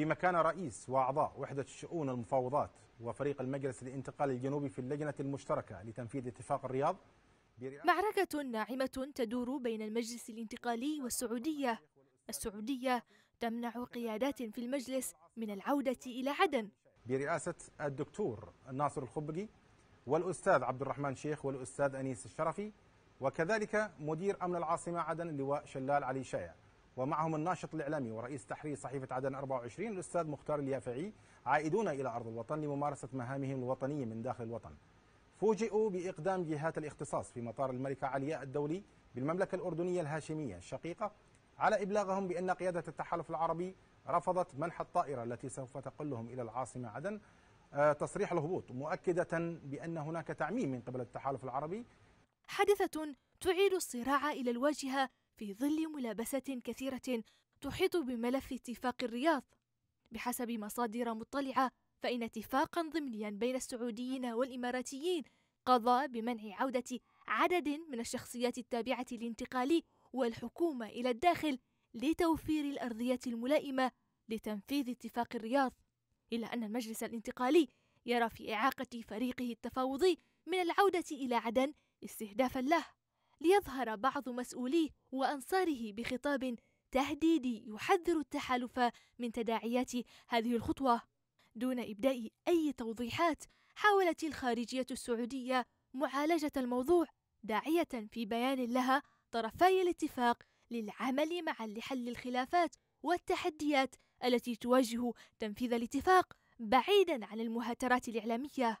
فيما كان رئيس وأعضاء وحدة الشؤون المفاوضات وفريق المجلس الانتقالي الجنوبي في اللجنة المشتركة لتنفيذ اتفاق الرياض معركة ناعمة تدور بين المجلس الانتقالي والسعودية السعودية تمنع قيادات في المجلس من العودة إلى عدن برئاسة الدكتور ناصر الخبقي والأستاذ عبد الرحمن شيخ والأستاذ أنيس الشرفي وكذلك مدير أمن العاصمة عدن اللواء شلال علي شايع ومعهم الناشط الإعلامي ورئيس تحرير صحيفة عدن 24 الأستاذ مختار اليافعي عائدون إلى أرض الوطن لممارسة مهامهم الوطنية من داخل الوطن فوجئوا بإقدام جهات الاختصاص في مطار الملكة علياء الدولي بالمملكة الأردنية الهاشمية الشقيقة على إبلاغهم بأن قيادة التحالف العربي رفضت منح الطائرة التي سوف تقلهم إلى العاصمة عدن آه، تصريح الهبوط مؤكدة بأن هناك تعميم من قبل التحالف العربي حادثة تعيد الصراع إلى الواجهة في ظل ملابسات كثيرة تحيط بملف اتفاق الرياض بحسب مصادر مطلعة فإن اتفاقا ضمنيا بين السعوديين والإماراتيين قضى بمنع عودة عدد من الشخصيات التابعة الانتقالي والحكومة إلى الداخل لتوفير الأرضية الملائمة لتنفيذ اتفاق الرياض إلا أن المجلس الانتقالي يرى في إعاقة فريقه التفاوضي من العودة إلى عدن استهدافا له ليظهر بعض مسؤوليه وأنصاره بخطاب تهديدي يحذر التحالف من تداعيات هذه الخطوة دون إبداء أي توضيحات حاولت الخارجية السعودية معالجة الموضوع داعية في بيان لها طرفي الاتفاق للعمل معا لحل الخلافات والتحديات التي تواجه تنفيذ الاتفاق بعيدا عن المهاترات الإعلامية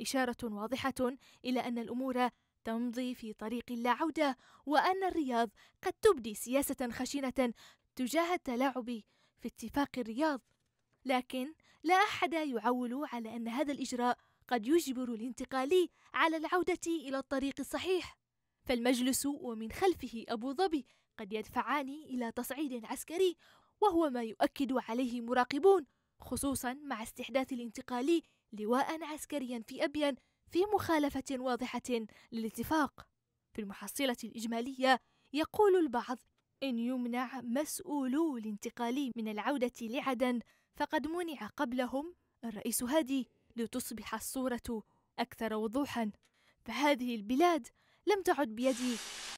إشارة واضحة إلى أن الأمور تمضي في طريق لا عودة وأن الرياض قد تبدي سياسة خشنة تجاه التلاعب في اتفاق الرياض لكن لا أحد يعول على أن هذا الإجراء قد يجبر الانتقالي على العودة إلى الطريق الصحيح فالمجلس ومن خلفه أبو ظبي قد يدفعان إلى تصعيد عسكري وهو ما يؤكد عليه مراقبون خصوصا مع استحداث الانتقالي لواء عسكريا في أبيان في مخالفة واضحة للاتفاق في المحصلة الإجمالية يقول البعض إن يمنع مسؤولو الانتقال من العودة لعدن فقد منع قبلهم الرئيس هادي لتصبح الصورة أكثر وضوحا فهذه البلاد لم تعد بيد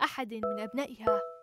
أحد من أبنائها